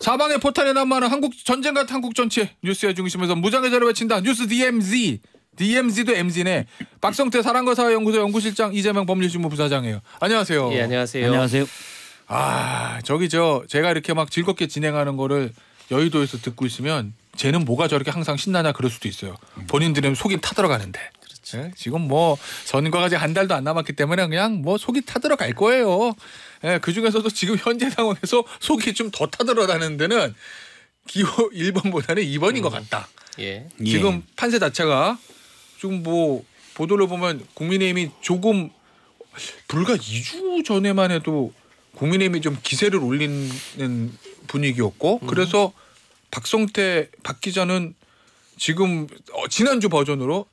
사방에 포탄의 낱말은 한국 전쟁 같은 한국 전체 뉴스의 중심에서 무장의 자를 외친다. 뉴스 DMZ. DMZ도 MZ네. 박성태 사랑과사회 연구소 연구실장 이재명 법률신문 부사장이에요. 안녕하세요. 예, 안녕하세요. 안녕하세요. 아, 저기 저 제가 이렇게 막 즐겁게 진행하는 거를 여의도에서 듣고 있으면 쟤는 뭐가 저렇게 항상 신나냐 그럴 수도 있어요. 본인들은 속이 타들어가는데. 그렇죠. 예? 지금 뭐 선거가 아직 한 달도 안 남았기 때문에 그냥 뭐 속이 타들어갈 거예요. 예, 그 중에서도 지금 현재 상황에서 속이 좀 더 타들어가는 데는 기호 1번보다는 2번인 음. 것 같다. 예. 지금 예. 판세 자체가 좀 뭐 보도를 보면 국민의힘이 조금 불과 2주 전에만 해도 국민의힘이 좀 기세를 올리는 분위기였고 음. 그래서 박성태 박 기자는 지금 어, 지난주 버전으로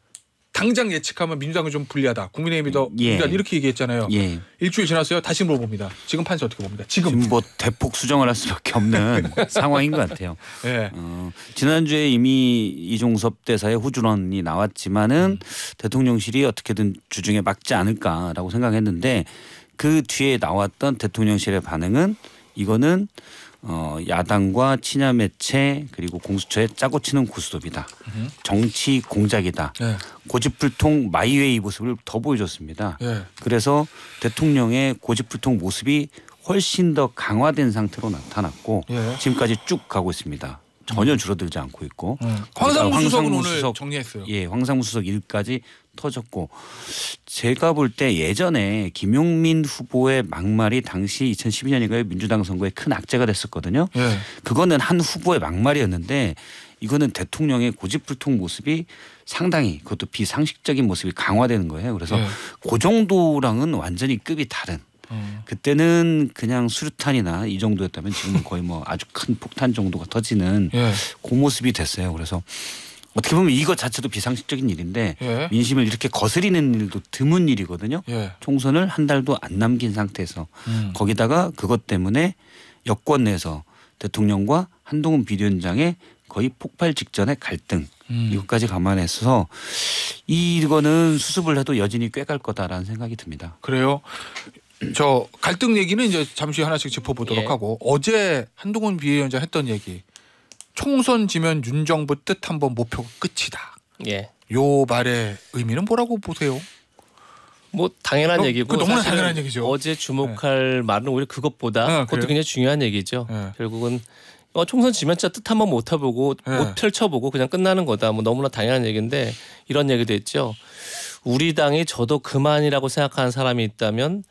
당장 예측하면 민주당이 좀 불리하다. 국민의힘이 더 예. 불리하다. 이렇게 얘기했잖아요. 예. 일주일 지났어요. 다시 물어봅니다. 지금 판세 어떻게 봅니다. 지금. 지금 뭐 대폭 수정을 할 수밖에 없는 상황인 것 같아요. 예. 어, 지난주에 이미 이종섭 대사의 호주론이 나왔지만은 음. 대통령실이 어떻게든 주중에 막지 않을까라고 생각했는데 그 뒤에 나왔던 대통령실의 반응은 이거는 어, 야당과 친야 매체 그리고 공수처에 짜고 치는 고스톱이다. 으 정치 공작이다. 예. 고집불통 마이웨이 모습을 더 보여줬습니다. 예. 그래서 대통령의 고집불통 모습이 훨씬 더 강화된 상태로 나타났고 예. 지금까지 쭉 가고 있습니다. 전혀 음. 줄어들지 않고 있고 음. 황상무 수석은 황상 수석, 정리했어요. 예, 황상무 수석 일까지 터졌고 제가 볼 때 예전에 김용민 후보의 막말이 당시 2012년인가요 민주당 선거에 큰 악재가 됐었거든요. 예. 그거는 한 후보의 막말이었는데 이거는 대통령의 고집불통 모습이 상당히 그것도 비상식적인 모습이 강화되는 거예요. 그래서 예. 그 정도랑은 완전히 급이 다른 음. 그때는 그냥 수류탄이나 이 정도였다면 지금은 거의 뭐 아주 큰 폭탄 정도가 터지는 예. 그 모습이 됐어요. 그래서 어떻게 보면 이것 자체도 비상식적인 일인데 예. 민심을 이렇게 거스리는 일도 드문 일이거든요. 예. 총선을 한 달도 안 남긴 상태에서 음. 거기다가 그것 때문에 여권 내에서 대통령과 한동훈 비대위원장의 거의 폭발 직전의 갈등 음. 이것까지 감안해서 이거는 수습을 해도 여진이꽤 갈 거다라는 생각이 듭니다. 그래요. 저 갈등 얘기는 이제 잠시 하나씩 짚어보도록 예. 하고 어제 한동훈 비대위원장 했던 얘기 총선 지면 윤정부 뜻 한번 목표 끝이다. 예. 요 말의 의미는 뭐라고 보세요? 뭐 당연한 어, 그 얘기고 너무나 당연한 얘기죠. 어제 주목할 네. 말은 오히려 그것보다 네, 그것도 그래요? 굉장히 중요한 얘기죠. 네. 결국은 어, 총선 지면 진짜 뜻 한번 못 해보고 못 예. 펼쳐보고 그냥 끝나는 거다. 뭐 너무나 당연한 얘기인데 이런 얘기도 했죠. 우리 당이 저도 그만이라고 생각하는 사람이 있다면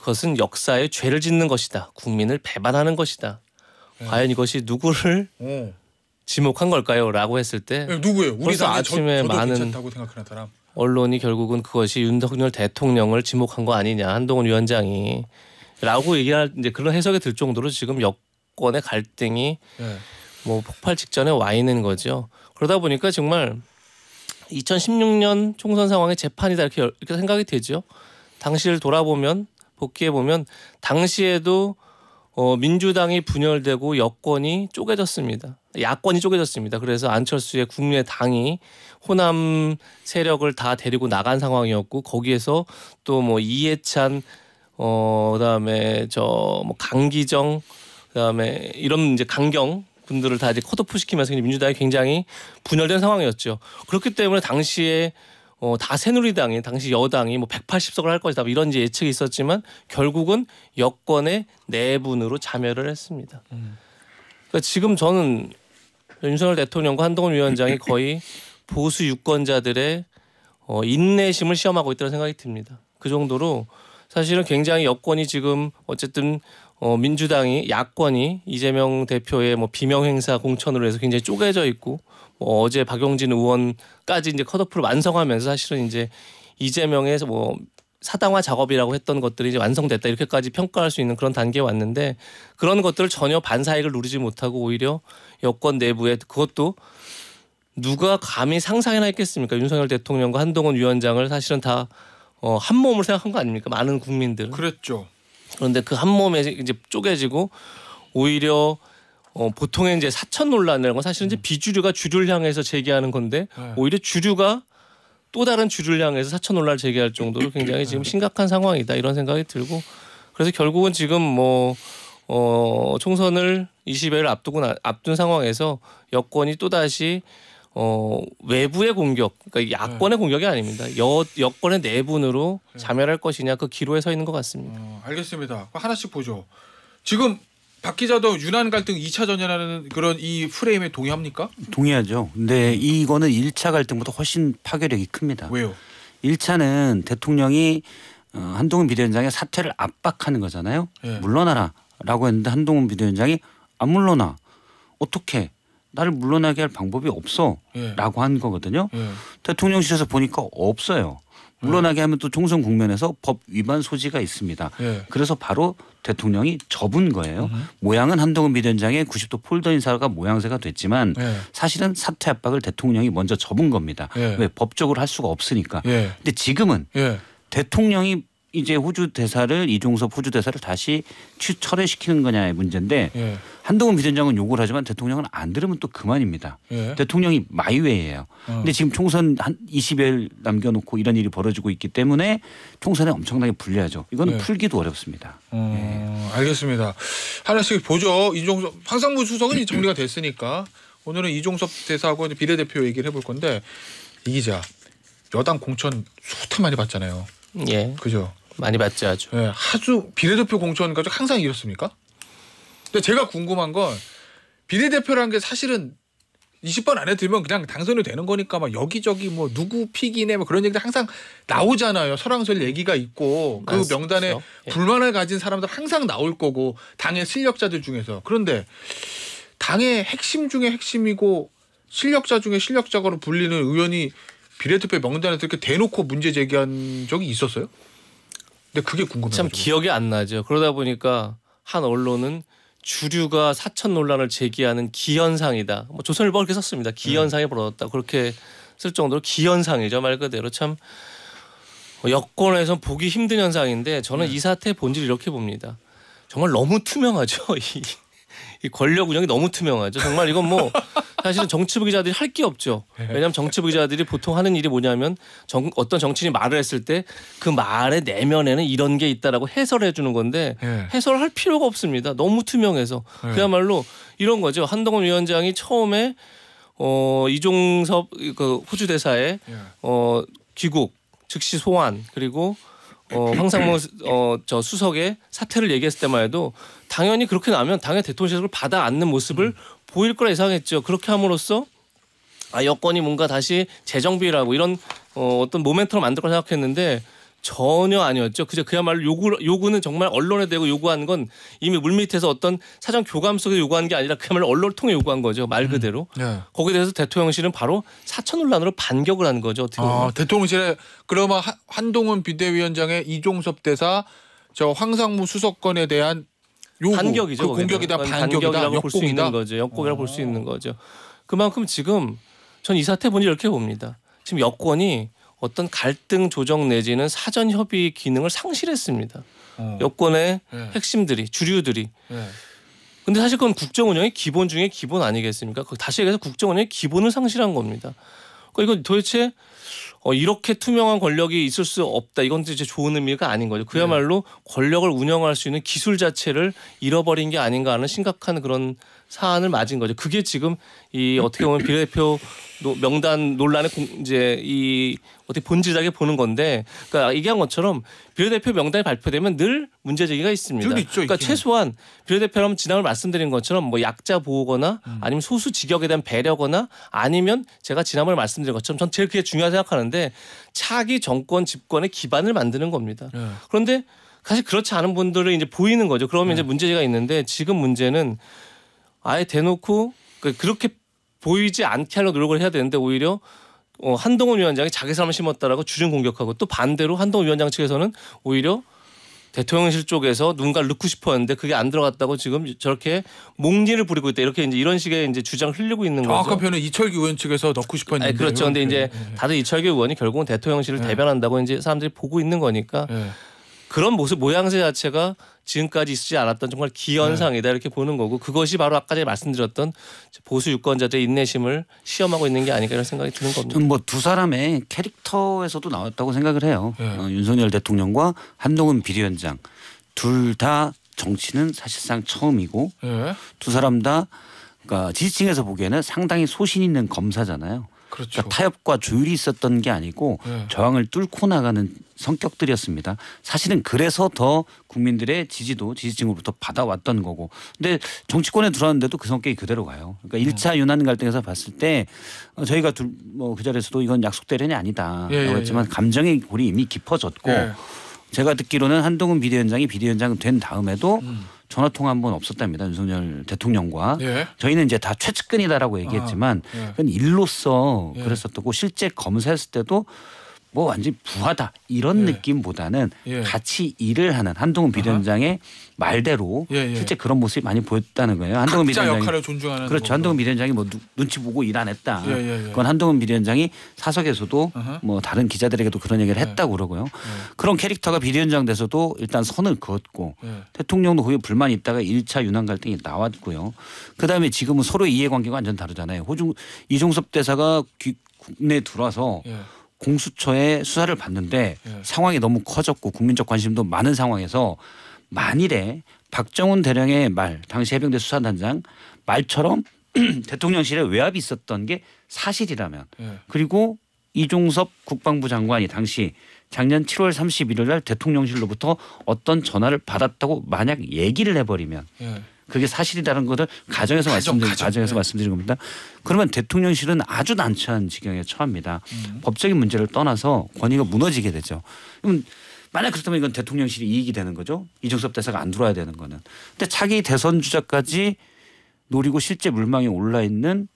그것은 역사에 죄를 짓는 것이다. 국민을 배반하는 것이다. 과연 이것이 누구를 오. 지목한 걸까요?라고 했을 때 네, 누구예요? 우리 벌써 아침에 저, 많은 다고 생각하는 사람. 언론이 결국은 그것이 윤석열 대통령을 지목한 거 아니냐 한동훈 위원장이 라고 얘기할 이제 그런 해석이 들 정도로 지금 여권의 갈등이 네. 뭐 폭발 직전에 와 있는 거죠. 그러다 보니까 정말 2016년 총선 상황의 재판이다 이렇게, 이렇게 생각이 되죠. 당시를 돌아보면 복귀해 보면 당시에도 어, 민주당이 분열되고 여권이 쪼개졌습니다. 야권이 쪼개졌습니다. 그래서 안철수의 국민의 당이 호남 세력을 다 데리고 나간 상황이었고 거기에서 또 뭐 이해찬 어 그다음에 저뭐 강기정 그다음에 이런 이제 강경 분들을 다 이제 컷오프 시키면서 민주당이 굉장히 분열된 상황이었죠. 그렇기 때문에 당시에 어, 다 새누리당이 당시 여당이 뭐 180석을 할 것이다 뭐 이런 예측이 있었지만 결국은 여권의 내분으로 자멸을 했습니다. 그러니까 지금 저는 윤석열 대통령과 한동훈 위원장이 거의 보수 유권자들의 어, 인내심을 시험하고 있다는 생각이 듭니다. 그 정도로 사실은 굉장히 여권이 지금 어쨌든 어, 민주당이 야권이 이재명 대표의 뭐 비명 행사 공천으로 해서 굉장히 쪼개져 있고 뭐 어제 박용진 의원까지 이제 컷오프를 완성하면서 사실은 이제 이재명에서 뭐 사당화 작업이라고 했던 것들이 이제 완성됐다 이렇게까지 평가할 수 있는 그런 단계에 왔는데 그런 것들을 전혀 반사익을 누리지 못하고 오히려 여권 내부에 그것도 누가 감히 상상이나 했겠습니까? 윤석열 대통령과 한동훈 위원장을 사실은 다 어, 한 몸을 생각한 거 아닙니까? 많은 국민들은 그랬죠. 그런데 그 한 몸에 이제 쪼개지고 오히려 어, 보통의 이제 사천 논란이라는 건 사실은 이제 음. 비주류가 주류를 향해서 제기하는 건데 네. 오히려 주류가 또 다른 주류를 향해서 사천 논란을 제기할 정도로 굉장히 지금 심각한 상황이다 이런 생각이 들고 그래서 결국은 지금 뭐 어, 총선을 2 0일 앞두고 나, 앞둔 상황에서 여권이 또 다시 어, 외부의 공격, 그러니까 야권의 네. 공격이 아닙니다. 여, 여권의 내분으로 네. 자멸할 것이냐 그 기로에 서 있는 것 같습니다. 어, 알겠습니다. 하나씩 보죠. 지금 박 기자도 유난 갈등 2차전이라는 그런 이 프레임에 동의합니까? 동의하죠. 근데 음. 이거는 1차 갈등보다 훨씬 파괴력이 큽니다. 왜요? 1차는 대통령이 어, 한동훈 비대위원장의 사퇴를 압박하는 거잖아요. 예. 물러나라라고 했는데 한동훈 비대위원장이 안 아, 물러나. 어떻게 나를 물러나게 할 방법이 없어라고 예. 한 거거든요. 예. 대통령실에서 보니까 없어요. 물러나게 하면 또 총선 국면에서 법 위반 소지가 있습니다. 예. 그래서 바로 대통령이 접은 거예요. 음. 모양은 한동훈 비대위원장의 90도 폴더 인사가 모양새가 됐지만 예. 사실은 사퇴 압박을 대통령이 먼저 접은 겁니다. 예. 왜 법적으로 할 수가 없으니까. 예. 근데 지금은 예. 대통령이 이제 호주 대사를 이종섭 호주 대사를 다시 철회시키는 거냐의 문제인데 예. 한동훈 비대장은 욕을 하지만 대통령은 안 들으면 또 그만입니다. 예. 대통령이 마이웨이예요. 어. 근데 지금 총선 한 20일 남겨놓고 이런 일이 벌어지고 있기 때문에 총선에 엄청나게 불리하죠. 이거는 예. 풀기도 어렵습니다. 어, 예. 알겠습니다. 하나씩 보죠. 이종섭 황상무 수석은 정리가 됐으니까 오늘은 이종섭 대사하고 비례대표 얘기를 해볼 건데 이 기자 여당 공천 수타 많이 봤잖아요. 예. 그죠. 많이 받죠 아주. 네, 예, 아주 비례대표 공천 가지고 항상 이렇습니까? 근데 제가 궁금한 건 비례대표라는 게 사실은 20번 안에 들면 그냥 당선이 되는 거니까 막 여기저기 뭐 누구 픽이네 뭐 그런 얘기들 항상 나오잖아요. 설왕설 얘기가 있고 그맞습 명단에 예. 불만을 가진 사람들 항상 나올 거고 당의 실력자들 중에서 그런데 당의 핵심 중에 핵심이고 실력자 중에 실력자로 불리는 의원이 비례대표 명단에 이렇게 대놓고 문제 제기한 적이 있었어요? 근데 그게 궁금해요. 참 기억이 안 나죠. 그러다 보니까 한 언론은 주류가 사천 논란을 제기하는 기현상이다. 뭐 조선일보 그렇게 썼습니다. 기현상이 벌어졌다. 그렇게 쓸 정도로 기현상이죠 말 그대로 참 뭐 여권에선 보기 힘든 현상인데 저는 네. 이 사태 본질 이렇게 봅니다. 정말 너무 투명하죠. 이, 이 권력 운영이 너무 투명하죠. 정말 이건 뭐 사실은 정치부 기자들이 할 게 없죠. 네. 왜냐하면 정치부 기자들이 보통 하는 일이 뭐냐면 정, 어떤 정치인이 말을 했을 때 그 말의 내면에는 이런 게 있다라고 해설해 주는 건데 네. 해설할 을 필요가 없습니다. 너무 투명해서 네. 그야말로 이런 거죠. 한동훈 위원장이 처음에 어, 이종섭 그 호주 대사의 어, 귀국 즉시 소환 그리고 어, 황상모 어, 저 수석의 사태를 얘기했을 때만 해도 당연히 그렇게 나면 당연히 대통령실을 받아 안는 모습을 음. 보일 거라 예상했죠. 그렇게 함으로써 아여권이 뭔가 다시 재정비라고 이런 어, 어떤 모멘트로 만들 거라 생각했는데 전혀 아니었죠. 그저 그야말로 요구 요구는 정말 언론에 대고 요구하는건 이미 물밑에서 어떤 사정 교감 속에 요구한 게 아니라 그야말로 언론을 통해 요구한 거죠. 말 음. 그대로. 음, 네. 거기에 대해서 대통령실은 바로 사천 논란으로 반격을 한 거죠. 아, 대통령실에 그러면 한동훈 비대위원장의 이종섭 대사 저 황상무 수석권에 대한 요구, 반격이죠. 그 공격이다 반격이다 볼수 있는 거죠. 역공이라 고볼수 어. 있는 거죠. 그만큼 지금 전 이 사태 보니 이렇게 봅니다. 지금 여권이 어떤 갈등 조정 내지는 사전 협의 기능을 상실했습니다. 어. 여권의 네. 핵심들이 주류들이. 네. 근데 사실 그건 국정 운영의 기본 중에 기본 아니겠습니까? 그 다시 얘기해서 국정 운영의 기본을 상실한 겁니다. 그러니까 이건 도대체 어, 이렇게 투명한 권력이 있을 수 없다. 이건 이제 좋은 의미가 아닌 거죠. 그야말로 권력을 운영할 수 있는 기술 자체를 잃어버린 게 아닌가 하는 심각한 그런 사안을 맞은 거죠. 그게 지금 이 어떻게 보면 비례대표 명단 논란의 이제 이 어떻게 본질하게 보는 건데, 그러니까 얘기한 것처럼 비례대표 명단이 발표되면 늘 문제 제기가 있습니다. 있죠, 그러니까 있긴. 최소한 비례대표라면 지난번 말씀드린 것처럼 뭐 약자 보호거나 음. 아니면 소수 직역에 대한 배려거나 아니면 제가 지난번에 말씀드린 것처럼 전 제일 그게 중요하다 고 생각하는데 차기 정권 집권의 기반을 만드는 겁니다. 네. 그런데 사실 그렇지 않은 분들을 이제 보이는 거죠. 그러면 네. 이제 문제가 있는데 지금 문제는 아예 대놓고 그 그렇게 보이지 않게 하려고 노력을 해야 되는데 오히려 어, 한동훈 위원장이 자기 사람을 심었다라고 주중 공격하고 또 반대로 한동훈 위원장 측에서는 오히려 대통령실 쪽에서 누군가를 넣고 싶었는데 그게 안 들어갔다고 지금 저렇게 몽니를 부리고 있다 이렇게 이제 이런 식의 이제 주장 흘리고 있는 거죠. 아까 편에 이철규 의원 측에서 넣고 싶었는데. 아니, 그렇죠. 그런데 이제 네, 네. 다들 이철규 의원이 결국은 대통령실을 네. 대변한다고 이제 사람들이 보고 있는 거니까 네. 그런 모습 모양새 자체가 지금까지 있지 않았던 정말 기현상이다 네. 이렇게 보는 거고 그것이 바로 아까 전에 말씀드렸던 보수 유권자들의 인내심을 시험하고 있는 게 아닌가 이런 생각이 드는 겁니다. 전뭐두 사람의 캐릭터에서도 나왔다고 생각을 해요. 네. 어, 윤석열 대통령과 한동훈 비대위원장 둘 다 정치는 사실상 처음이고 네. 두 사람 다 그러니까 지지층에서 보기에는 상당히 소신 있는 검사잖아요. 그렇죠. 그러니까 타협과 조율이 있었던 게 아니고 네. 저항을 뚫고 나가는 성격들이었습니다. 사실은 그래서 더 국민들의 지지도 지지층으로부터 받아왔던 거고. 근데 정치권에 들어왔는데도 그 성격이 그대로 가요. 그러니까 1차 예. 유난 갈등에서 봤을 때 어, 저희가 둘 뭐 그 자리에서도 이건 약속 대련이 아니다라고 예, 예, 지만 예. 감정의 골이 이미 깊어졌고 예. 제가 듣기로는 한동훈 비대위원장이 비대위원장 된 다음에도 음. 전화 통화 한 번 없었답니다. 윤석열 대통령과 예. 저희는 이제 다 최측근이다라고 얘기했지만 아, 예. 그건 일로서 예. 그랬었고 실제 검사했을 때도 뭐 완전 히 부하다 이런 예. 느낌보다는 예. 같이 일을 하는 한동훈 비대위원장의 아하. 말대로 예, 예. 실제 그런 모습이 많이 보였다는 거예요. 한동훈 미련장이 역할을 존중하는 그렇죠. 거고. 한동훈 미련장이 뭐 눈치 보고 일 안 했다. 예, 예, 예, 그건 한동훈 미원장이 사석에서도 uh-huh. 뭐 다른 기자들에게도 그런 얘기를 예. 했다고 그러고요. 그런 캐릭터가 비대위원장 돼서도 일단 선을 그었고 대통령도 거기 불만이 있다가 1차 유난 갈등이 나왔고요. 그다음에 지금은 서로 이해관계가 완전 다르잖아요. 호중 이종섭 대사가 귀, 국내에 들어와서 공수처에 수사를 받는데 상황이 너무 커졌고 국민적 관심도 많은 상황에서 만일에 박정훈 대령의 말 당시 해병대 수사단장 말처럼 대통령실에 외압이 있었던 게 사실이라면 예. 그리고 이종섭 국방부 장관이 당시 작년 7월 31일 날 대통령실로부터 어떤 전화를 받았다고 만약 얘기를 해버리면 예. 그게 사실이라는 것을 가정에서 가정, 말씀드린 가정. 가정에서 예. 말씀드린 겁니다. 그러면 대통령실은 아주 난처한 지경에 처합니다. 음. 법적인 문제를 떠나서 권위가 무너지게 되죠. 그럼 만약 그렇다면 이건 대통령실이 이익이 되는 거죠. 이준섭 대사가 안 들어와야 되는 거는. 근데 차기 대선 주자까지 노리고 실제 물망에 올라 있는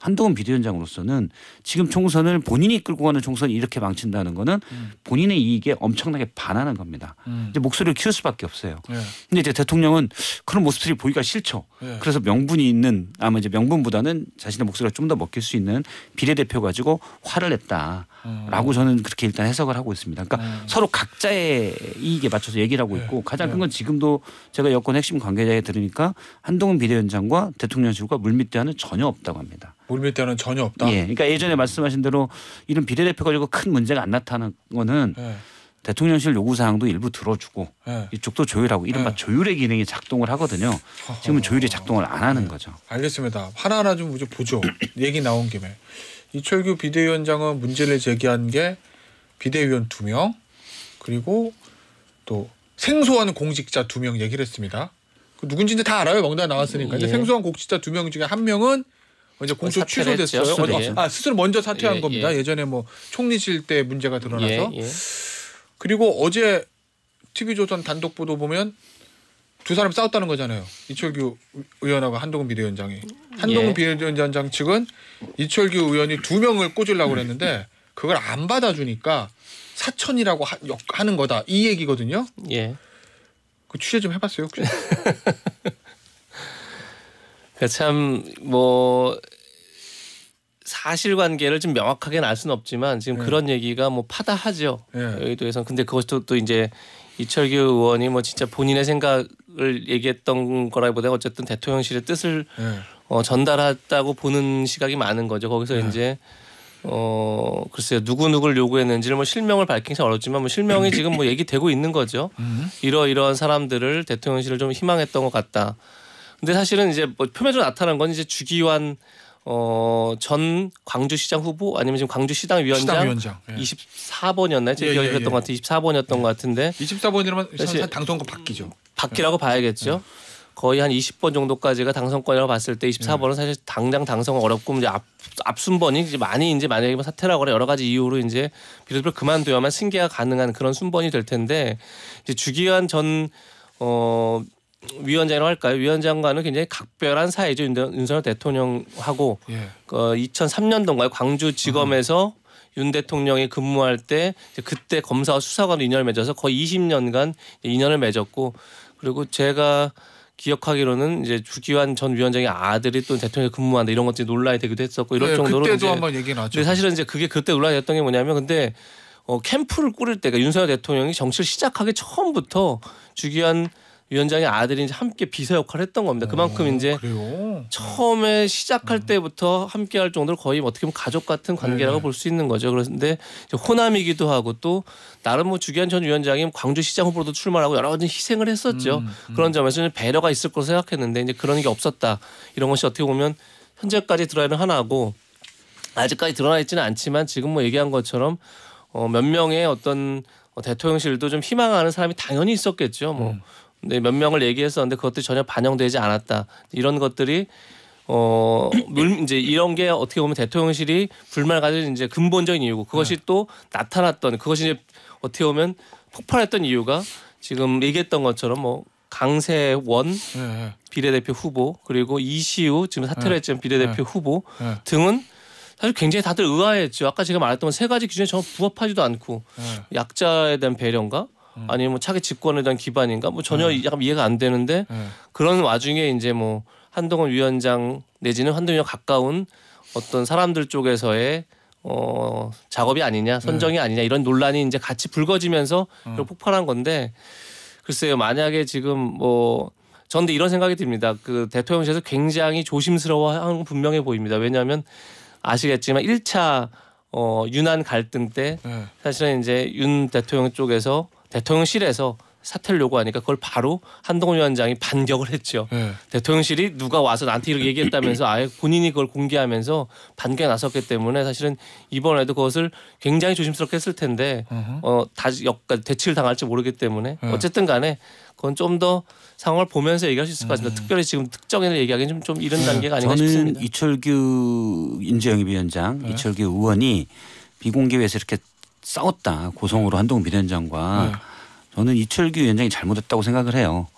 한동훈 비대위원장으로서는 지금 총선을 본인이 끌고 가는 총선이 이렇게 망친다는 거는 음. 본인의 이익에 엄청나게 반하는 겁니다. 음. 이제 목소리를 키울 수밖에 없어요. 예. 근데 이제 대통령은 그런 모습들이 보기가 싫죠. 예. 그래서 명분이 있는 아마 이제 명분보다는 자신의 목소리가 좀 더 먹힐 수 있는 비례대표 가지고 화를 냈다. 라고 저는 그렇게 일단 해석을 하고 있습니다. 그러니까 네. 서로 각자의 이익에 맞춰서 얘기를 하고 있고 네. 가장 큰건 네. 지금도 제가 여권 핵심 관계자에 들으니까 한동훈 비대위원장과 대통령실과 물밑대화는 전혀 없다고 합니다. 물밑대화는 전혀 없다. 예, 그러니까 예전에 말씀하신 대로 이런 비례대표 가지고 큰 문제가 안나타나 거는 네. 대통령실 요구 사항도 일부 들어주고 네. 이쪽도 조율하고 이른바 네. 조율의 기능이 작동을 하거든요. 지금은 조율이 작동을 안 하는 네. 거죠. 알겠습니다. 하나하나 좀 보죠. 얘기 나온 김에. 이철규 비대위원장은 문제를 제기한 게 비대위원 두 명 그리고 또 생소한 공직자 두 명 얘기를 했습니다. 그 누군지 이제 다 알아요. 명단 나왔으니까. 예. 생소한 공직자 두 명 중에 한 명은 이제 공소 취소됐어요. 했죠, 스스로. 어, 아, 스스로 먼저 사퇴한 예, 겁니다. 예. 전에뭐 총리실 때 문제가 드러나서. 예, 예. 그리고 어제 TV조선 단독 보도 보면 두 사람 싸웠다는 거잖아요. 이철규 의원하고 한동훈 비대위원장이. 한동훈 예. 비대위원장 측은 이철규 의원이 두 명을 꽂으려고 그는데 그걸 안 받아주니까 사천이라고 하, 는 거다 이 얘기거든요. 예. 그 취재 좀 해봤어요 혹시? 그참 뭐 사실관계를 좀 명확하게 는알 수는 없지만 지금 네. 그런 얘기가 뭐 파다하죠 네. 예. 여의도에서 근데 그것도 또 이제 이철규 의원이 뭐 진짜 본인의 생각을 얘기했던 거라기보다 어쨌든 대통령실의 뜻을 네. 어, 전달했다고 보는 시각이 많은 거죠 거기서 네. 이제 어 글쎄요 누구 누구를 요구했는지를 뭐 실명을 밝히기 참 어렵지만 뭐 실명이 지금 뭐 얘기되고 있는 거죠 음. 이러 이러한 사람들을 대통령실을 좀 희망했던 것 같다 근데 사실은 이제 뭐 표면적으로 나타난 건 이제 주기환 어, 전 광주시장 후보 아니면 지금 광주시당 위원장, 시당위원장, 예. 24번이었나요? 제 예, 예 기억이 예, 그랬던 것 같아요. 24번이었던 것 같은데 24번이라면 사실 당선권 바뀌죠. 바뀌라고 봐야겠죠. 예. 거의 한 20번 정도까지가 당선권이라고 봤을 때 24번은 예. 사실 당장 당선 어렵고 이제 앞, 앞순번이 이제 많이 이제 만약에 뭐 사퇴라 그래 여러 가지 이유로 이제 비롯을 그만두어야만 승계가 가능한 그런 순번이 될 텐데 이제 주기환 전 어, 위원장이라고 할까요? 위원장과는 굉장히 각별한 사이죠. 윤석열 대통령하고 예. 어, 그 2003년도인가요? 광주지검에서 음. 윤 대통령이 근무할 때 그때 검사와 수사관 인연을 맺어서 거의 20년간 인연을 맺었고 그리고 제가 기억하기로는 이제 주기환 전 위원장의 아들이 또 대통령 근무한다 이런 것들이 논란이 되기도 했었고 이런 네, 정도로 그때도 한 번 얘기 나죠. 사실은 이제 그게 그때 논란이 됐던 게 뭐냐면 근데 어 캠프를 꾸릴 때가 그러니까 윤석열 대통령이 정치를 시작하기 처음부터 주기환 위원장의 아들이 이 함께 비서 역할을 했던 겁니다. 그만큼 오, 어, 이제 그래요? 처음에 시작할 음. 때부터 함께 할 정도로 거의 뭐 어떻게 보면 가족 같은 관계라고 네. 볼수 있는 거죠. 그런데 호남이기도 하고 또 나름 뭐 주기한 전 위원장이 광주시장 후보로도 출마하고 여러 가지 희생을 했었죠. 음, 음. 그런 점에서 는 배려가 있을 거로 생각했는데 이제 그런 게 없었다. 이런 것이 어떻게 보면 현재까지 드러나는 하나고 아직까지 드러나 있지는 않지만 지금 뭐 얘기한 것처럼 어, 몇 명의 어떤 대통령실도 좀 희망하는 사람이 당연히 있었겠죠. 뭐 음. 네, 몇 명을 얘기했었는데 그것들이 전혀 반영되지 않았다. 이런 것들이 어, 이제 이런 게 어떻게 보면 대통령실이 불만을 가진 이제 근본적인 이유고 그것이 네. 또 나타났던 그것이 이제 어떻게 보면 폭발했던 이유가 지금 얘기했던 것처럼 뭐 강세원 네. 비례대표 후보 그리고 이시우 지금 사퇴를 예. 했지만 비례대표 네. 후보 등은 사실 굉장히 다들 의아했죠. 아까 제가 말했던 세 가지 기준에 전혀 부합하지도 않고 약자에 대한 배려인가 음. 아니면 뭐 차기 집권에 대한 기반인가 뭐 전혀 네. 약간 이해가 안 되는데 네. 그런 와중에 이제 뭐 한동훈 위원장 내지는 한동훈 가까운 어떤 사람들 쪽에서의 어 작업이 아니냐 선정이 아니냐 이런 논란이 이제 같이 불거지면서 음. 폭발한 건데 글쎄요 만약에 지금 뭐 저는 이런 생각이 듭니다. 그 대통령실에서 굉장히 조심스러워하는 건 분명해 보입니다. 왜냐하면 아시겠지만 1차 어, 유난 갈등 때 네. 사실은 이제 윤 대통령 쪽에서 대통령실에서 사퇴를 요구하니까 그걸 바로 한동훈 위원장이 반격을 했죠. 네. 대통령실이 누가 와서 나한테 이렇게 얘기했다면서 아예 본인이 그걸 공개하면서 반격에 나섰기 때문에 사실은 이번에도 그것을 굉장히 조심스럽게 했을 텐데 어, 다시 역까지 대치를 당할지 모르기 때문에 네. 어쨌든 간에 그건 좀 더 상황을 보면서 얘기할 수 있을 것같은데다 음. 특별히 지금 특정인을 얘기하기는 좀, 좀 이런 단계가 아닌가 저는 싶습니다. 저는 이철규 인재영입위원장, 예. 이철규 의원이 비공개에서 이렇게 싸웠다 고성으로 한동 비대위원장과 네. 저는 이철규 위원장이 잘못했다고 생각을 해요.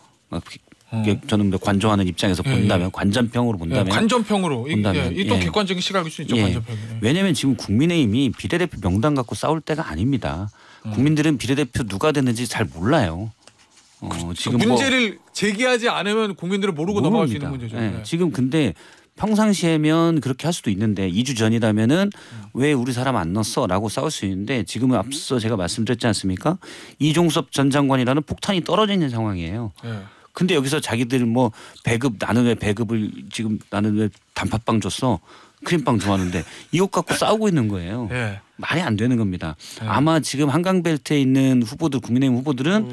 음. 저는 뭐 관조하는 입장에서 예, 예. 본다면 예. 관전평으로 본다면 관전평으로 예, 본다면 이, 또 객관적인 시각일 수 있죠 관전평. 왜냐하면 지금 국민의힘이 비례대표 명단 갖고 싸울 때가 아닙니다. 음. 국민들은 비례대표 누가 되는지 잘 몰라요. 어, 그 지금 뭐 문제를 뭐 제기하지 않으면 국민들은 모르고 모릅니다. 넘어갈 수 있는 문제죠. 네. 지금 근데 평상시에면 그렇게 할 수도 있는데 2주 전이라면은 왜 우리 사람 안 넣었어라고 싸울 수 있는데 지금은 앞서 제가 말씀드렸지 않습니까? 이종섭 전 장관이라는 폭탄이 떨어져 있는 상황이에요. 네. 근데 여기서 자기들 뭐 배급 나는 왜 배급을 지금 나는 왜 단팥빵 줬어? 크림빵 좋아하는데 이것 갖고 싸우고 있는 거예요. 네. 말이 안 되는 겁니다. 네. 아마 지금 한강 벨트에 있는 후보들 국민의힘 후보들은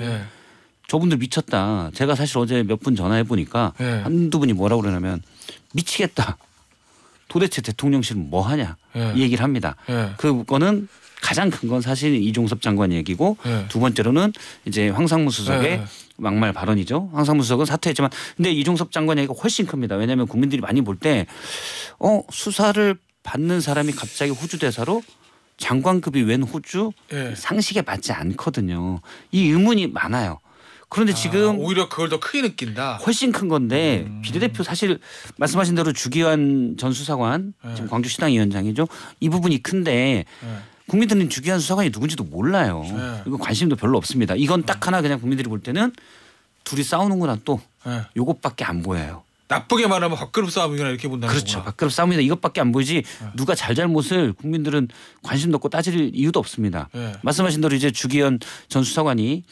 저분들 미쳤다. 제가 사실 어제 몇 분 전화해 보니까 예. 한두 분이 뭐라고 그러냐면 미치겠다. 도대체 대통령실은 뭐 하냐 예. 이 얘기를 합니다. 예. 그거는 가장 큰 건 사실 이종섭 장관 얘기고 예. 두 번째로는 이제 황상무 수석의 예. 막말 발언이죠. 황상무 수석은 사퇴했지만 근데 이종섭 장관 얘기가 훨씬 큽니다. 왜냐하면 국민들이 많이 볼 때 어 수사를 받는 사람이 갑자기 호주 대사로 장관급이 웬 호주 예. 상식에 맞지 않거든요. 이 의문이 많아요. 그런데 아, 지금 오히려 그걸 더 크게 느낀다. 훨씬 큰 건데 음. 비례대표 사실 말씀하신 대로 주기환 전 수사관 네. 지금 광주 시당 위원장이죠. 이 부분이 큰데 네. 국민들은 주기환 수사관이 누군지도 몰라요. 네. 예. 이거 관심도 별로 없습니다. 이건 딱 하나 그냥 국민들이 볼 때는 둘이 싸우는구나 또 네. 요것밖에 안 보여요. 나쁘게 말하면 밥그릇 싸움이나 이렇게 본다는 거죠. 그렇죠. 밥그릇 싸움이다 이것밖에 안 보이지 누가 잘잘못을 국민들은 관심도 없고 따질 이유도 없습니다. 네. 말씀하신 대로 이제 주기현 전 수사관이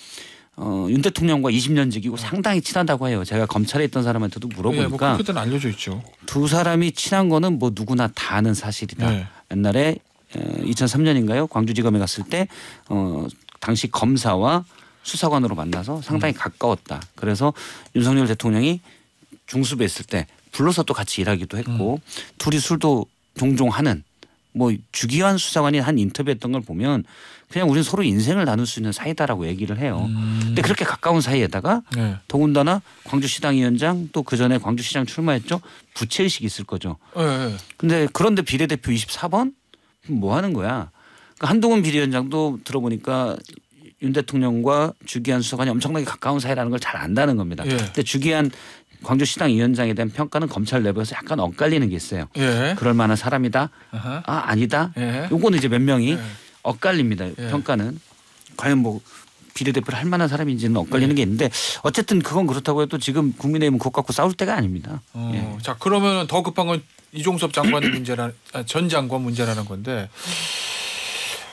어, 윤 대통령과 20년 지기고 상당히 친하다고 해요. 제가 검찰에 있던 사람한테도 물어보니까 예, 뭐 알려져 있죠. 두 사람이 친한 거는 뭐 누구나 다 아는 사실이다. 예. 옛날에 2003년인가요? 광주지검에 갔을 때 어, 당시 검사와 수사관으로 만나서 상당히 음. 가까웠다. 그래서 윤석열 대통령이 중수부에 있을 때 불러서 또 같이 일하기도 했고 음. 둘이 술도 종종 하는 뭐 주기환 수사관이 한 인터뷰했던 걸 보면 그냥 우리는 서로 인생을 나눌 수 있는 사이다라고 얘기를 해요. 음. 근데 그렇게 가까운 사이에다가 네. 더군다나 광주시당 위원장 또 그 전에 광주시장 출마했죠. 부채 의식이 있을 거죠. 네, 네. 근데 그런데 비례대표 24번 뭐 하는 거야? 그러니까 한동훈 비례위원장도 들어보니까 윤 대통령과 주기한 수석관이 엄청나게 가까운 사이라는 걸 잘 안다는 겁니다. 예. 근데 주기한 광주시당 위원장에 대한 평가는 검찰 내부에서 약간 엇갈리는 게 있어요. 예. 그럴 만한 사람이다. 아하. 아 아니다. 예. 요거는 이제 몇 명이 예. 엇갈립니다. 예. 평가는 과연 뭐 비례대표를 할 만한 사람인지는 엇갈리는 예. 게 있는데 어쨌든 그건 그렇다고 해도 지금 국민의힘은 그것 갖고 싸울 때가 아닙니다. 어, 예. 자 그러면 더 급한 건 이종섭 장관의 문제라 아, 전 장관 문제라는 건데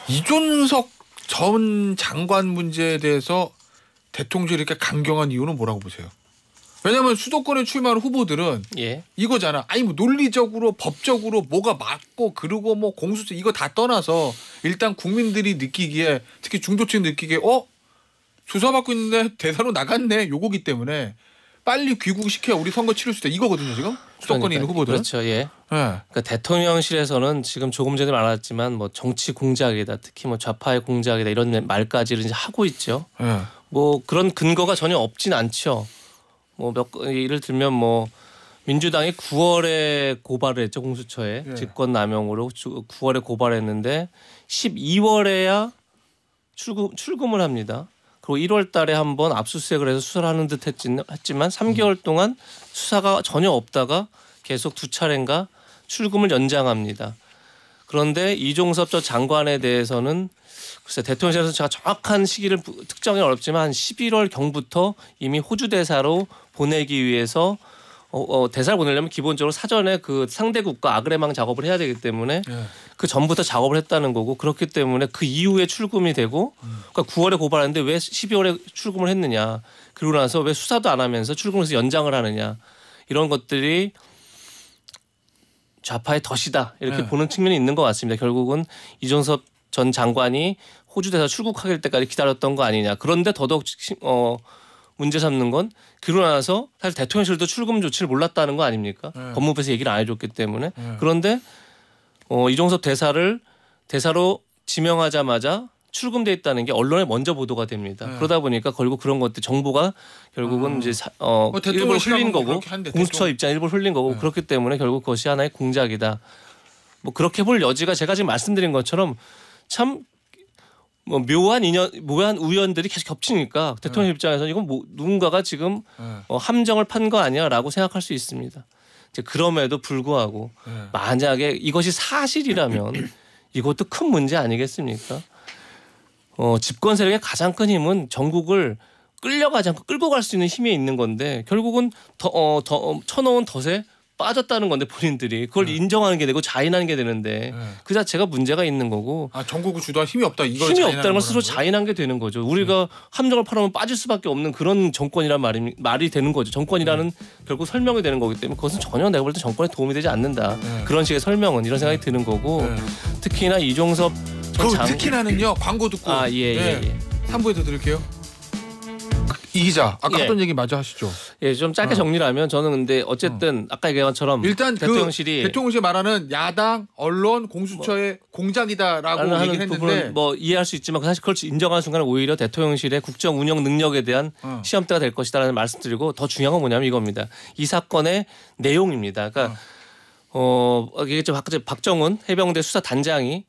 이종석전 장관 문제에 대해서 대통령이 이렇게 강경한 이유는 뭐라고 보세요? 왜냐면 수도권에 출마한 후보들은 예. 이거잖아. 아니 뭐 논리적으로 법적으로 뭐가 맞고 그리고 뭐 공수처 이거 다 떠나서 일단 국민들이 느끼기에 특히 중도층 느끼기에 어주사받고 있는데 대사로 나갔네 요거기 때문에 빨리 귀국시켜야 우리 선거 치를 수 있다 이거거든요 지금 수도권에 그러니까, 있는 후보들은 그렇죠 예. 예. 그러니까 대통령실에서는 지금 조금 전에 말았지만 뭐 정치 공작이다 특히 뭐 좌파의 공작이다 이런 말까지를 이제 하고 있죠. 예. 뭐 그런 근거가 전혀 없진 않죠. 뭐몇 예를 들면 뭐 민주당이 9월에 고발을 했죠 공수처에 예. 직권 남용으로 9월에 고발했는데 12월에야 출금 출금을 합니다. 그리고 1월달에 한번 압수수색을 해서 수사를 하는 듯 했지만 3개월 음. 동안 수사가 전혀 없다가 계속 두 차례인가 출금을 연장합니다. 그런데 이종섭 저 장관에 대해서는 글쎄 대통령실에서 제가 정확한 시기를 특정이 어렵지만 한 11월 경부터 이미 호주 대사로 보내기 위해서 어, 어, 대사를 보내려면 기본적으로 사전에 그상대국가 아그레망 작업을 해야 되기 때문에 예. 그 전부터 작업을 했다는 거고 그렇기 때문에 그 이후에 출금이 되고 음. 그러니까 9월에 고발하는데 왜 12월에 출금을 했느냐 그리고 나서 왜 수사도 안 하면서 출금해서 연장을 하느냐 이런 것들이 좌파의 덫이다 이렇게 예. 보는 측면이 있는 것 같습니다. 결국은 이종섭 전 장관이 호주대사 출국하길 때까지 기다렸던 거 아니냐. 그런데 더더욱 어, 문제 삼는 건 그러고 나서 사실 대통령실도 출금 조치를 몰랐다는 거 아닙니까? 네. 법무부에서 얘기를 안 해줬기 때문에 네. 그런데 어, 이종섭 대사를 대사로 지명하자마자 출금돼 있다는 게 언론에 먼저 보도가 됩니다. 네. 그러다 보니까 결국 그런 것들 정보가 결국은 아. 이제 사, 어, 뭐일부 흘린 거고 공수처 입장 일부러 흘린 거고 네. 그렇기 때문에 결국 그것이 하나의 공작이다. 뭐 그렇게 볼 여지가 제가 지금 말씀드린 것처럼 참뭐 묘한 인연, 묘한 우연들이 계속 겹치니까 그 대통령 네. 입장에서는 이건 뭐 누군가가 지금 네. 어, 함정을 판 거 아니야라고 생각할 수 있습니다. 이제 그럼에도 불구하고 네. 만약에 이것이 사실이라면 이것도 큰 문제 아니겠습니까? 어, 집권 세력의 가장 큰 힘은 전국을 끌려가지 않고 끌고 갈 수 있는 힘이 있는 건데 결국은 더, 어, 더 어, 쳐놓은 덫에 빠졌다는 건데 본인들이 그걸 네. 인정하는 게 되고 자인하는 게 되는데 네. 그 자체가 문제가 있는 거고 아 전국을 주도할 힘이 없다 이걸 힘이 없다는 걸 스스로 자인한 게 되는 거죠 우리가 네. 함정을 팔아면 빠질 수밖에 없는 그런 정권이란 말이 말이 되는 거죠 정권이라는 네. 결국 설명이 되는 거기 때문에 그것은 전혀 내가 볼 때 정권에 도움이 되지 않는다 네. 그런 식의 설명은 이런 생각이 네. 드는 거고 특히나 이종섭 그 장... 특히나는요 광고 듣고 아 예. 예, 예. 3부에서 들을게요. 이 기자 아까 예. 하던 얘기 마저 하시죠. 예, 좀 짧게 어. 정리를 하면 저는 근데 어. 어쨌든 아까 얘기한 것처럼 일단 그 대통령실이 그 대통령실 말하는 야당 언론 공수처의 뭐, 공장이다라고 얘기를 했는데 뭐 이해할 수 있지만 사실 그걸 인정하 순간 오히려 대통령실의 국정 운영 능력에 대한 어. 시험대가 될 것이다라는 말씀드리고 더 중요한 건 뭐냐면 이겁니다. 이 사건의 내용입니다. 그러니까 어, 어 이게 좀 박정훈 해병대 수사 단장이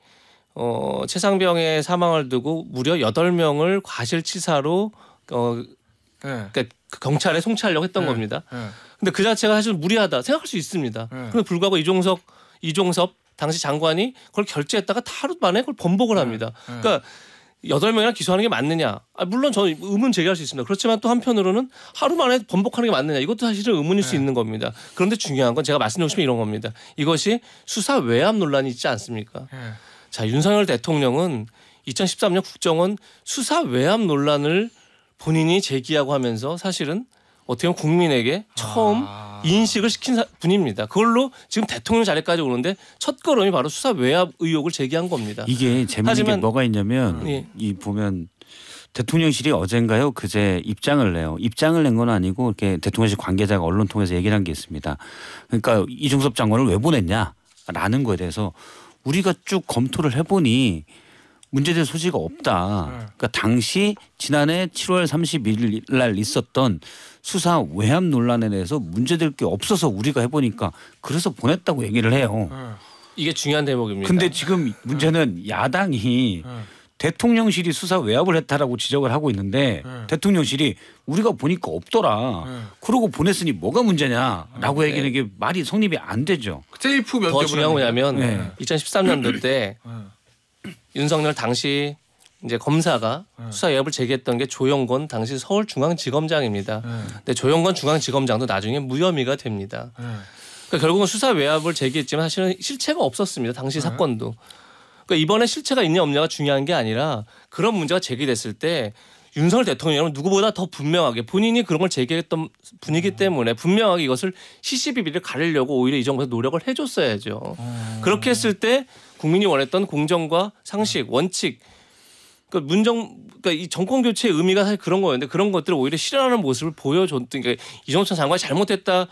어, 최상병의 사망을 두고 무려 여덟 명을 과실치사로 어, 예. 그러니까 그 경찰에 송치하려고 했던 예. 겁니다. 예. 근데 그 자체가 사실 무리하다 생각할 수 있습니다. 그런데 불구하고 이종석, 이종섭 당시 장관이 그걸 결제했다가 하루 만에 그걸 번복을 합니다. 그러니까 여덟 명이나 기소하는 게 맞느냐? 아, 물론 저는 의문 제기할 수 있습니다. 그렇지만 또 한편으로는 하루 만에 번복하는 게 맞느냐? 이것도 사실은 의문일 수 있는 겁니다. 그런데 중요한 건 제가 말씀드리고 싶은 이런 겁니다. 이것이 수사 외압 논란이 있지 않습니까? 네. 자, 윤석열 대통령은 2013년 국정원 수사 외압 논란을 본인이 제기하고 하면서 사실은 어떻게 보면 국민에게 처음 아. 인식을 시킨 분입니다. 그걸로 지금 대통령 자리까지 오는데 첫 걸음이 바로 수사 외압 의혹을 제기한 겁니다. 이게 재미있는게 뭐가 있냐면 예. 이 보면 대통령실이 어젠가요 그제 입장을 내요. 입장을 낸 건 아니고 이렇게 대통령실 관계자가 언론 통해서 얘기를 한 게 있습니다. 그러니까 이중섭 장관을 왜 보냈냐라는 거에 대해서 우리가 쭉 검토를 해보니 문제될 소지가 없다. 그러니까 당시 지난해 7월 31일 날 있었던 수사 외압 논란에 대해서 문제될 게 없어서 우리가 해보니까 그래서 보냈다고 얘기를 해요. 이게 중요한 대목입니다. 근데 지금 문제는 야당이 대통령실이 수사 외압을 했다라고 지적을 하고 있는데 대통령실이 우리가 보니까 없더라. 그러고 보냈으니 뭐가 문제냐라고 얘기하는 네. 게 말이 성립이 안 되죠. 그 더 중요한 거냐면 2013년도 때 윤석열 당시 이제 검사가 네. 수사 여부를 제기했던 게 조영건 당시 서울중앙지검장입니다. 네. 근데 조영건 중앙지검장도 나중에 무혐의가 됩니다. 네. 그러니까 결국은 수사 외압을 제기했지만 사실은 실체가 없었습니다. 당시 네. 사건도. 그러니까 이번에 실체가 있냐 없냐가 중요한 게 아니라 그런 문제가 제기됐을 때 윤석열 대통령은 누구보다 더 분명하게 본인이 그런 걸 제기했던 분이기 음. 때문에 분명하게 이것을 시시비비를 가리려고 오히려 이 정부에서 노력을 해줬어야죠. 음. 그렇게 했을 때 국민이 원했던 공정과 상식, 음. 원칙 그러니까 문정 그러니까 이 정권 교체의 의미가 사실 그런 거였는데 그런 것들을 오히려 실현하는 모습을 보여줬던 그러니까 이종철 장관이 잘못했다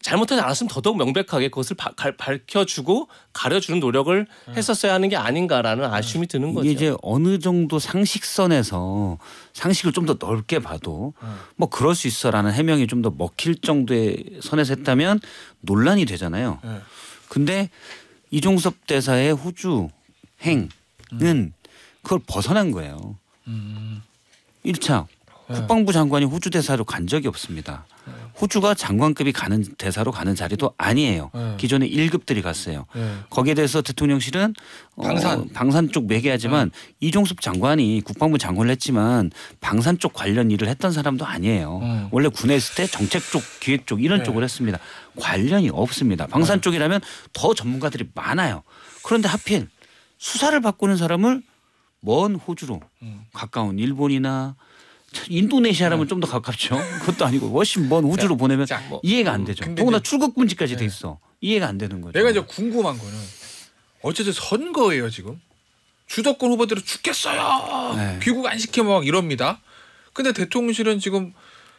잘못하지 않았으면 더더욱 명백하게 그것을 바, 가, 밝혀주고 가려주는 노력을 음. 했었어야 하는 게 아닌가라는 음. 아쉬움이 드는 거죠. 이게 이제 어느 정도 상식선에서 상식을 좀 더 넓게 봐도 뭐 그럴 수 있어라는 해명이 좀 더 먹힐 정도의 선에서 했다면 논란이 되잖아요. 근데 이종섭 대사의 호주 행은 음. 그걸 벗어난 거예요. 음. 1차 국방부 장관이 호주 대사로 간 적이 없습니다. 네. 호주가 장관급이 가는 대사로 가는 자리도 아니에요. 네. 기존에 1급들이 갔어요. 네. 거기에 대해서 대통령실은 어, 방산 어, 방산 쪽 매개하지만 네. 이종섭 장관이 국방부 장관을 했지만 방산 쪽 관련 일을 했던 사람도 아니에요. 네. 원래 군에 있을 때 정책 쪽, 기획 쪽 이런 네. 쪽을 했습니다. 관련이 없습니다. 방산 네. 쪽이라면 더 전문가들이 많아요. 그런데 하필 수사를 바꾸는 사람을 먼 호주로 음. 가까운 일본이나 인도네시아라면 네. 좀더 가깝죠. 그것도 아니고 훨씬 먼 우주로 자, 보내면 자, 뭐, 이해가 안 되죠. 더구나 출국 금지까지 네. 돼 있어. 이해가 안 되는 거죠. 내가 이제 궁금한 거는 어쨌든 선거예요 지금 주도권 후보들은 죽겠어요. 네. 귀국 안 시켜 막 이럽니다. 근데 대통령실은 지금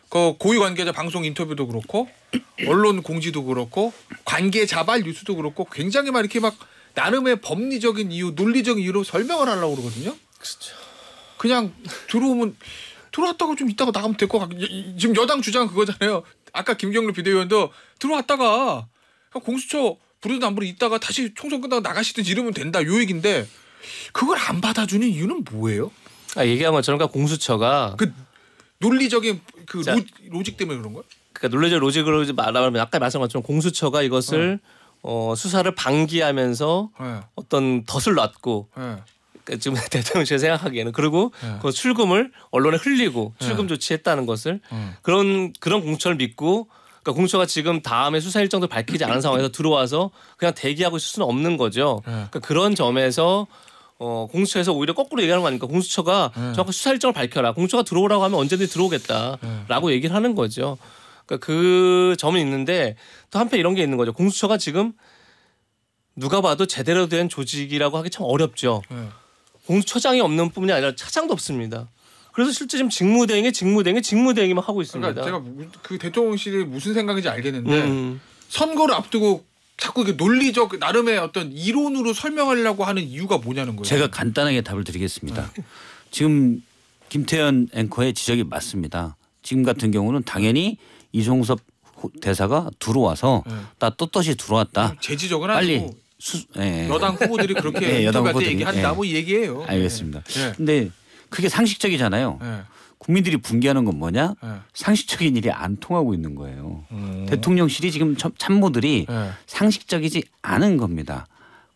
그 고위 관계자 방송 인터뷰도 그렇고 언론 공지도 그렇고 관계 자발 뉴스도 그렇고 굉장히 막 이렇게 막 나름의 법리적인 이유, 논리적인 이유로 설명을 하려고 그러거든요. 그렇죠. 그냥 들어오면 들어왔다가 좀 이따가 나가면 될 것 같고 지금 여당 주장 그거잖아요. 아까 김경래 비대위원도 들어왔다가 공수처 부르든 안 부르든 있다가 다시 총선 끝나고 나가시든지 이러면 된다 요 얘긴데 그걸 안 받아주는 이유는 뭐예요? 아, 얘기한 것처럼 그러니까 공수처가 그 논리적인 그 자, 로, 직 때문에 그런 거예요 그러니까 논리적 로직으로 말하면 아까 말씀한 것처럼 공수처가 이것을 네. 어, 수사를 방기하면서 네. 어떤 덫을 놨고 네. 지금 대통령실이 생각하기에는 그리고 네. 그 출금을 언론에 흘리고 네. 출금 조치했다는 것을 음. 그런 그런 공천을 믿고 그러니까 공처가 지금 다음에 수사 일정도 밝히지 않은 상황에서 들어와서 그냥 대기하고 있을 수는 없는 거죠. 네. 그러니까 그런 점에서 어, 공수처에서 오히려 거꾸로 얘기하는 거 아닙니까? 공수처가 네. 정확히 수사 일정을 밝혀라. 공처가 수 들어오라고 하면 언제든지 들어오겠다라고 네. 얘기를 하는 거죠. 그러니까 그 점은 있는데 또 한편 이런 게 있는 거죠. 공수처가 지금 누가 봐도 제대로 된 조직이라고 하기 참 어렵죠. 네. 공수처장이 없는 뿐이 아니라 차장도 없습니다. 그래서 실제 지금 직무대행에 직무대행에 직무대행이만 하고 있습니다. 그러니까 제가 그 대통령실이 무슨 생각인지 알겠는데 음. 선거를 앞두고 자꾸 이게 논리적 나름의 어떤 이론으로 설명하려고 하는 이유가 뭐냐는 거예요. 제가 간단하게 답을 드리겠습니다. 지금 김태현 앵커의 지적이 맞습니다. 지금 같은 경우는 당연히 이종섭 대사가 들어와서 네. 나 떳떳이 들어왔다. 네, 재지적은 빨리 아니고. 수, 예. 여당 후보들이 그렇게 예, 여당 후보들이 얘기한 예. 나 얘기예요. 알겠습니다. 예. 예. 근데 그게 상식적이잖아요. 예. 국민들이 분개하는 건 뭐냐? 예. 상식적인 일이 안 통하고 있는 거예요. 음. 대통령실이 지금 참모들이 상식적이지 않은 겁니다.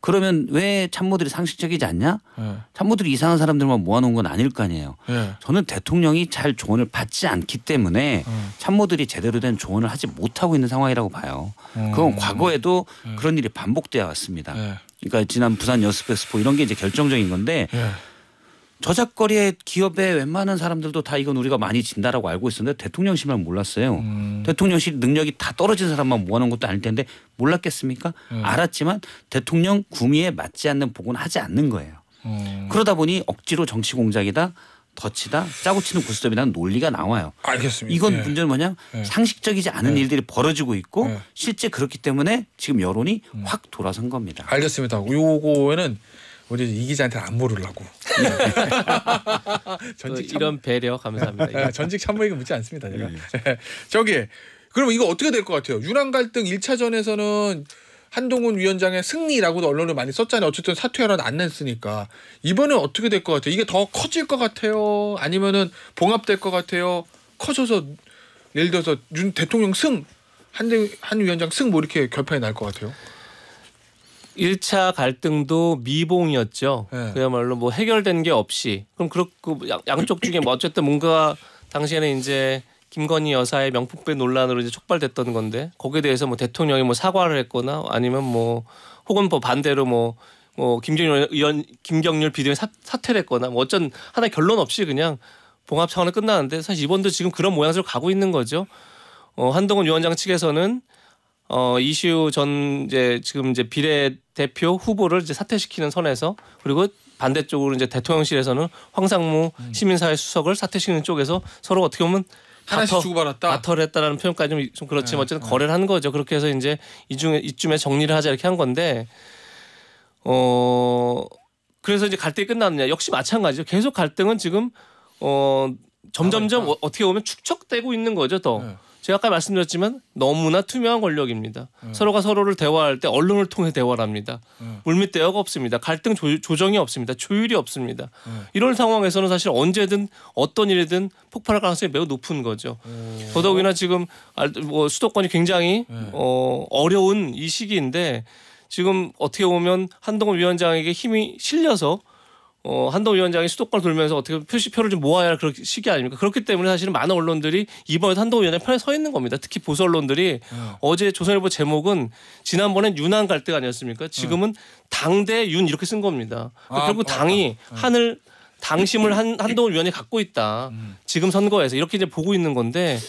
그러면 왜 참모들이 상식적이지 않냐? 네. 참모들이 이상한 사람들만 모아놓은 건 아닐 거 아니에요. 네. 저는 대통령이 잘 조언을 받지 않기 때문에 음. 참모들이 제대로 된 조언을 하지 못하고 있는 상황이라고 봐요. 음. 그건 과거에도 네. 그런 일이 반복되어 왔습니다. 그러니까 지난 부산 연습 페스포 이런 게 이제 결정적인 건데 저작거리의 기업에 웬만한 사람들도 다 이건 우리가 많이 진다라고 알고 있었는데 대통령실만 몰랐어요. 음. 대통령실 능력이 다 떨어진 사람만 모아놓은 것도 아닐 텐데 몰랐겠습니까? 음. 알았지만 대통령 구미에 맞지 않는 보고는 하지 않는 거예요. 음. 그러다 보니 억지로 정치 공작이다. 덧치다 짜고 치는 구스톱이라는 논리가 나와요. 알겠습니다. 이건 네. 문제는 뭐냐 네. 상식적이지 않은 네. 일들이 벌어지고 있고 실제 그렇기 때문에 지금 여론이 음. 확 돌아선 겁니다. 알겠습니다. 요거에는 우리 이 기자한테 안 모르려고. 전직 참... 이런 배려 감사합니다. 예, 전직 참모에게 묻지 않습니다. 제가. 예, 예. 저기 그럼 이거 어떻게 될 것 같아요? 유랑 갈등 1차전에서는 한동훈 위원장의 승리라고도 언론을 많이 썼잖아요. 어쨌든 사퇴하라는 안 냈으니까 이번에 어떻게 될 것 같아요? 이게 더 커질 것 같아요? 아니면은 봉합될 것 같아요? 커져서 예를 들어서 윤 대통령 승한한 위원장 승 뭐 이렇게 결판이 날 것 같아요? 1차 갈등도 미봉이었죠. 네. 그야말로 뭐 해결된 게 없이 그럼 그렇고 양쪽 중에 뭐 어쨌든 뭔가 당시에는 이제 김건희 여사의 명품배 논란으로 이제 촉발됐던 건데 거기에 대해서 뭐 대통령이 뭐 사과를 했거나 아니면 뭐 혹은 뭐 반대로 뭐 뭐 김경률 의원 김경률 비대위 사퇴를 했거나 뭐 어쩐 하나 결론 없이 그냥 봉합 차원에 끝나는데 사실 이번도 지금 그런 모양새로 가고 있는 거죠. 어, 한동훈 위원장 측에서는 어, 이슈 전 이제 지금 이제 비례 대표 후보를 이제 사퇴시키는 선에서 그리고 반대쪽으로 이제 대통령실에서는 황상무 음. 시민사회 수석을 사퇴시키는 쪽에서 서로 어떻게 보면 하나씩 받았다 아털 했다라는 표현까지 좀, 그렇지만 네, 어쨌든 네. 거래를 한 거죠. 그렇게 해서 이제 이 중에 이쯤에 정리를 하자 이렇게 한 건데 어 그래서 이제 갈등이 끝났느냐 역시 마찬가지죠. 계속 갈등은 지금 어 점점점 어, 떻게 보면 축적되고 있는 거죠. 더. 네. 제가 아까 말씀드렸지만 너무나 투명한 권력입니다. 네. 서로가 서로를 대화할 때 언론을 통해 대화를 합니다. 네. 물밑 대화가 없습니다. 갈등 조, 정이 없습니다. 조율이 없습니다. 네. 이런 상황에서는 사실 언제든 어떤 일이든 폭발할 가능성이 매우 높은 거죠. 더더욱이나 지금 뭐 수도권이 굉장히 네. 어, 어려운 이 시기인데 지금 어떻게 보면 한동훈 위원장에게 힘이 실려서 어, 한동 위원장이 수도권 을 돌면서 어떻게 표시표를 좀 모아야 할 그런 시기 아닙니까? 그렇기 때문에 사실은 많은 언론들이 이번에 한동 위원장 편에 서 있는 겁니다. 특히 보수 언론들이 어. 어제 조선일보 제목은 지난번엔 유난 갈등 아니었습니까? 지금은 당대 윤 이렇게 쓴 겁니다. 그러니까 아, 결국 아, 당이 아, 아, 하늘 당심을 한, 한동 위원이 갖고 있다. 음. 지금 선거에서 이렇게 이제 보고 있는 건데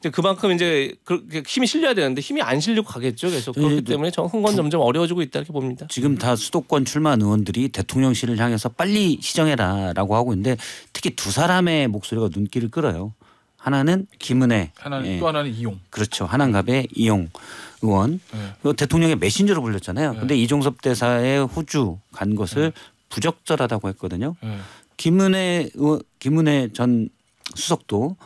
근데 그만큼 이제 그렇게 힘이 실려야 되는데 힘이 안 실리고 가겠죠. 계속 그렇기 그 때문에 저 흥건 점점 어려워지고 있다 이렇게 봅니다. 지금 다 수도권 출마 의원들이 대통령실을 향해서 빨리 시정해라라고 하고 있는데 특히 두 사람의 목소리가 눈길을 끌어요. 하나는 김은혜, 하나는 예. 또 하나는 이용. 그렇죠. 한안갑의 이용 의원. 예. 대통령의 메신저로 불렸잖아요. 그런데 예. 이종섭 대사의 호주 간 것을 예. 부적절하다고 했거든요. 예. 김은혜 김은혜 전 수석도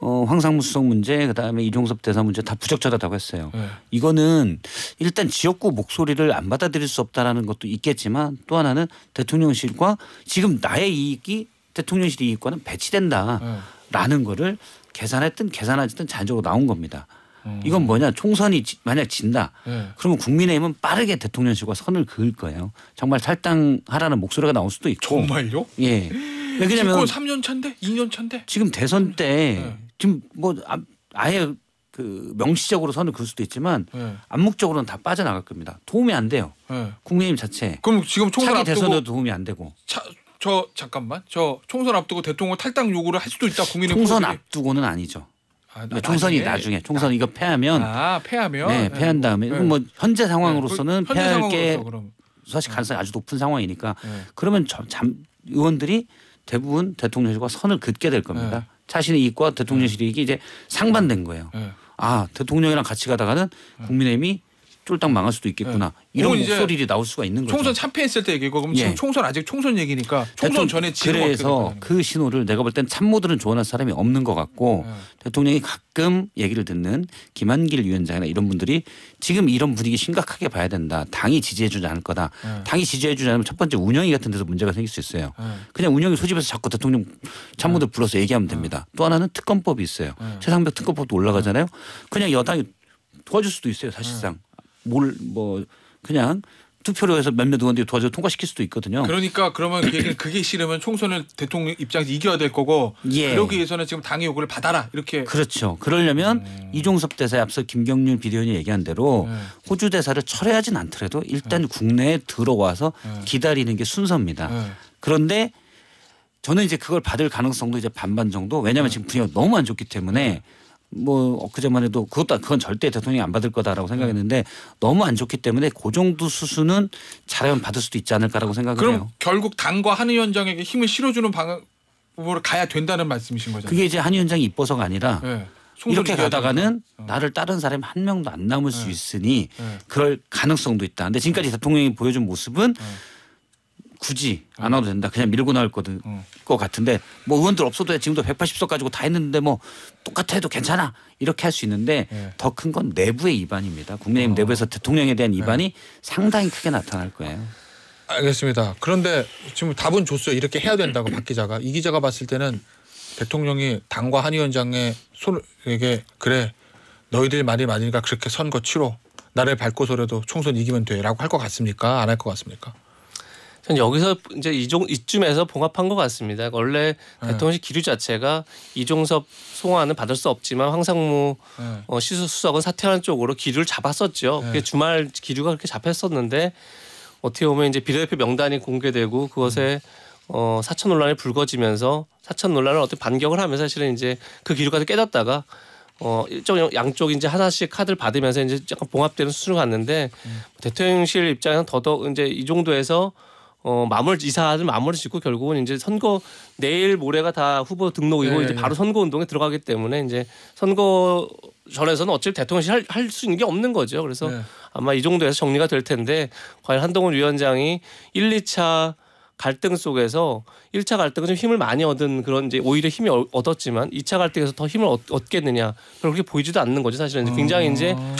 어, 황상무 수석 문제 그다음에 이종섭 대사 문제 다 부적절하다고 했어요. 네. 이거는 일단 지역구 목소리를 안 받아들일 수 없다라는 것도 있겠지만 또 하나는 대통령실과 지금 나의 이익이 대통령실 이익과는 배치된다라는 네. 거를 계산했든 계산하지든 자연적으로 나온 겁니다. 음. 이건 뭐냐 총선이 지, 만약 진다 네. 그러면 국민의힘은 빠르게 대통령실과 선을 그을 거예요 정말 탈당하라는 목소리가 나올 수도 있고 정말요? 예 왜냐면 3년 차인데 2년 차인데 지금 대선 때 네. 지금 뭐 아, 아예 그 명시적으로 선을 그을 수도 있지만 네. 암묵적으로는 다 빠져나갈 겁니다. 도움이 안 돼요. 네. 국민의힘 자체. 그럼 지금 총선 차기 대선에도 도움이 안 되고. 차, 저 잠깐만. 저 총선 앞두고 대통령 탈당 요구를 할 수도 있다. 국민의 총선 포기를. 앞두고는 아니죠. 아, 나, 총선이 나중에 총선 이거 패하면 아 패하면 네 패한 예. 다음에 네. 뭐 현재 상황으로서는 그, 패할 상황으로서 게 사실 가능성이 아주 높은 상황이니까 그러면 저, 잠, 의원들이 대부분 대통령실과 선을 긋게 될 겁니다. 자신의 이익과 대통령실 이익이 이제 상반된 네. 거예요. 네. 아 대통령이랑 같이 가다가는 국민의힘이 쫄딱 망할 수도 있겠구나 네. 이런 소리들이 나올 수가 있는 거죠. 총선 참패했을 때 얘기고 그럼 지금 예. 총선 아직 총선 얘기니까 총선 전에 그래서 그 신호를 내가 볼 땐 참모들은 조언할 사람이 없는 것 같고 예. 대통령이 가끔 얘기를 듣는 김한길 위원장이나 이런 분들이 지금 이런 분위기 심각하게 봐야 된다. 당이 지지해주지 않을 거다. 예. 당이 지지해주지 않으면 첫 번째 운영이 같은 데서 문제가 생길 수 있어요. 그냥 운영이 소집해서 자꾸 대통령 참모들 불러서 얘기하면 됩니다. 또 하나는 특검법이 있어요. 최상벽 특검법도 올라가잖아요. 그냥 여당이 도와줄 수도 있어요 사실상. 뭘뭐 그냥 투표로 해서 몇몇 의원들이 도와줘 통과시킬 수도 있거든요. 그러니까 그러면 그게, 그게 싫으면 총선을 대통령 입장에서 이겨야 될 거고 예. 그러기 위해서는 지금 당의 요구를 받아라 이렇게. 그렇죠. 그러려면 음. 이종섭 대사에 앞서 김경률 비대위원이 얘기한 대로 네. 호주 대사를 철회하진 않더라도 일단 네. 국내에 들어와서 네. 기다리는 게 순서입니다. 네. 그런데 저는 이제 그걸 받을 가능성도 이제 반반 정도 왜냐하면 지금 분위기가 너무 안 좋기 때문에 네. 뭐 엊그제만 해도 그것도 그건 절대 대통령이 안 받을 거다라고 생각했는데 너무 안 좋기 때문에 그 정도 수수는 잘하면 받을 수도 있지 않을까라고 생각해요. 그럼 해요. 결국 당과 한 위원장에게 힘을 실어주는 방법으로 가야 된다는 말씀이신 거죠. 그게 이제 한 위원장이 이뻐서가 아니라 네. 이렇게 가다가는 어. 나를 따른 사람이 한 명도 안 남을 네. 수 예. 있으니 네. 그럴 가능성도 있다. 근데 지금까지 대통령이 보여준 모습은 굳이 안 와도 된다. 그냥 밀고 나올 거 어. 음. 같은데 뭐 의원들 없어도 지금도 180석 가지고 다 했는데 뭐 똑같아도 해 괜찮아 이렇게 할 수 있는데 네. 예. 더큰 건 내부의 이반입니다. 국민의힘 어. 내부에서 대통령에 대한 이반이 네. 상당히 크게 나타날 거예요. 알겠습니다. 그런데 지금 답은 줬어요. 이렇게 해야 된다고 박 기자가 이 기자가 봤을 때는 대통령이 당과 한 위원장의 손에게 그래 너희들 말이 맞으니까 그렇게 선거 치러 나를 밟고서라도 총선 이기면 돼라고 할 것 같습니까? 안 할 것 같습니까? 전 여기서 이제 이종 이쯤에서 봉합한 것 같습니다. 원래 네. 대통령실 기류 자체가 이종섭 송환은 받을 수 없지만 황상무 네. 어, 시수수석은 사퇴하는 쪽으로 기류를 잡았었죠. 네. 그게 주말 기류가 그렇게 잡혔었는데 어떻게 보면 이제 비례대표 명단이 공개되고 그것에 음. 어, 사천 논란이 불거지면서 사천 논란을 어떻게 반격을 하면서 사실은 이제 그 기류가 깨졌다가 어 일정 양쪽 이제 하나씩 카드를 받으면서 이제 약간 봉합되는 수준을 갔는데 음. 대통령실 입장에서 더더욱 이제 이 정도에서 어 마무리 이사를 마무리 짓고 결국은 이제 선거 내일 모레가 다 후보 등록이고 네, 이제 바로 선거 운동에 들어가기 때문에 이제 선거 전에서는 어차피 대통령실 할 수 있는 게 없는 거죠. 그래서 네. 아마 이 정도에서 정리가 될 텐데 과연 한동훈 위원장이 1, 2차 갈등 속에서 1차 갈등은 좀 힘을 많이 얻은 그런 이제 오히려 힘이 얻었지만 2차 갈등에서 더 힘을 얻, 겠느냐 그렇게 보이지도 않는 거죠. 사실은 이제 굉장히 이제 음.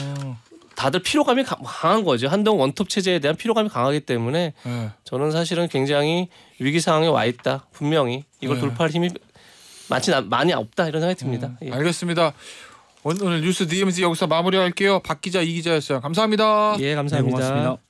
다들 피로감이 강한 거죠. 한동 원톱 체제에 대한 피로감이 강하기 때문에 네. 저는 사실은 굉장히 위기 상황에 와 있다. 분명히 이걸 네. 돌파할 힘이 많지 많이 없다 이런 생각이 듭니다. 음, 예. 알겠습니다. 오늘 뉴스 DMZ 여기서 마무리할게요. 박 기자, 이 기자였어요. 감사합니다. 예, 감사합니다. 네, 고맙습니다.